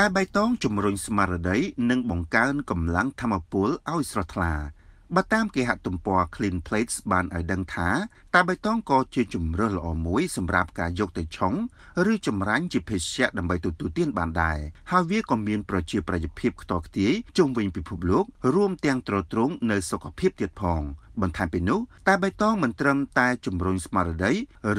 តែបៃតងជំរុញស្មារតីនិងបង្កើនកម្លាំងធម្មពលឲ្យស្រស់ថ្លាបើតាមគេហទំព័រ Clean Plates បានឲ្យដឹងថាតាបៃតងក៏ជាជំរើសល្អមួយសម្រាប់ការយកទៅឆុងឬ ចម្រាញ់ជាភេសជ្ជៈដើម្បីទទួលទានបានដែរហើយវាក៏មានប្រជាប្រិយភាពខ្តរខ្ទាយជុំវិញពិភពលោក រួមទាំងត្រទ្រង់នៅសុខភាពទៀតផង បន្ថែមពីនោះតាបៃតងមិនត្រឹមតែជំរុញស្មារតី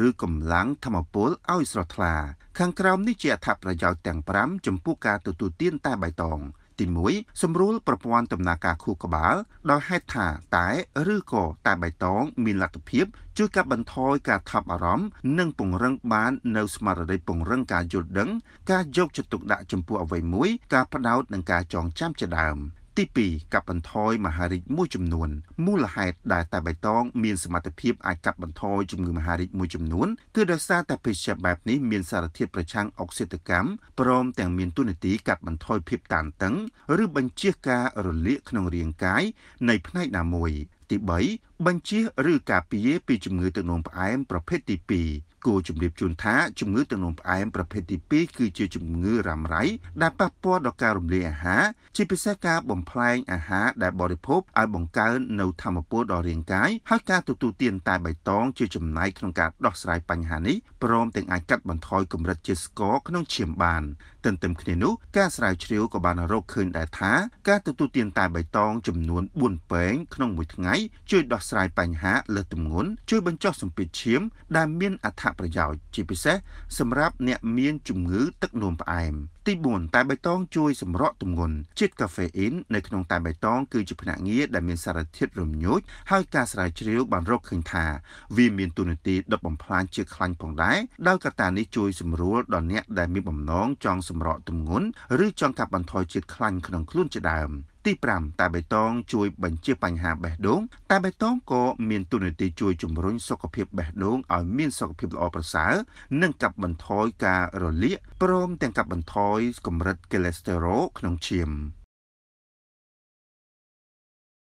ឬកម្លាំងធម្មពលឲ្យស្រស់ថ្លាខាងក្រោមនេះជាអត្ថប្រយោជន៍ទាំង5ចំពោះការទទួលទានតែបៃតង ទី1សម្រួលប្រព័ន្ធដំណើរការខួរក្បាលដោយហេតុថាតែឬក៏តែបៃតងមានលទ្ធភាពជួយកាត់បន្ថយការថប់អារម្មណ៍និងពង្រឹងបាននៅស្មារតីពង្រឹងការយល់ដឹង ការយកចិត្តទុកដាក់ចំពោះអ្វីមួយការផ្ដោតនិងការចងចាំជាដើមទី2កាត់បន្ថយមហារីកមួយចំនួនមូលហេតុដែលតែបៃតងមានសមត្ថភាពអាចកាត់បន្ថយជំងឺមហារីកមួយចំនួនគឺដោយសារតែភេសជ្ជៈបែបនេះមានសារធាតុប្រឆាំងអុកស៊ីតកម្មព្រមទាំងមានទុននីតិកាត់បន្ថយភាពតានតឹង ឬបញ្ជាការរលាកក្នុងរាងកាយនៃផ្នែកណាមួយ ទី3បញ្ជា ឬការពារពីជំងឺទឹកនោមផ្អែមប្រភេទទី2គួរជំរាបជូនថាជំងឺទឹកនោមផ្អែមប្រភេទទី2គឺជាជំងឺរ៉ាំរ៉ៃដែលប៉ះពាល់ដល់ការរំលាយអាហារជាពិសេសការបំផ្លែងអាហារដែលបរិភោគឲ្យបង្កើននៅធម្មពលដល់រាងកាយហើយការទទួលទានតែបៃតងជាចំណាយក្នុងការដោះស្រាយបញ្ហានេះព្រមទាំងអាចកាត់បន្ថយកម្រិតជាតិស្ករក្នុងឈាមបានទន្ទឹមគ្នានោះការស្រាវជ្រាវក៏បានរកឃើញដែរថាការទទួលទានតែបៃតងចំនួន4ពែងក្នុងមួយថ្ងៃជួយដោះស្រាយបញ្ហាលើសទម្ងន់ជួយបញ្ចុះសម្ពាធឈាមដែលមានអត្ថប្រយោជន៍ជាពិសេសសម្រាប់អ្នកមានជំងឺទឹកនោមផ្អែមទី4តែបៃតងជួយសម្រក់ទម្ងន់ជាតិកាហ្វេអ៊ីននៅក្នុងតែបៃតងគឺជាភ្នាក់ងារដែលមានសារធាតុរំញោចហើយការស្រាវជ្រាវបានរកឃើញថា វាមានទូនាទីដុតបំផ្លាញជាតិខ្លាញ់ផងដែរដោយកត្តានេះជួយសម្រួលដល់អ្នកដែលមានបំណងចង់សម្រក់ទម្ងន់ឬចង់កាត់បន្ថយជាតិខ្លាញ់ក្នុងខ្លួនជាដើមទី5តាបេតងជួយបញ្ជាបញ្ហាបេះដូងតាបេតងក៏មានទូនាទីជួយជំរុញសុខភាពបេះដូងឲ្យមានសុខភាពល្អប្រសើរនិងកាត់បន្ថយការរលាកព្រមទាំងកាត់បន្ថយកម្រិតកូលេស្តេរ៉ុលក្នុងឈាម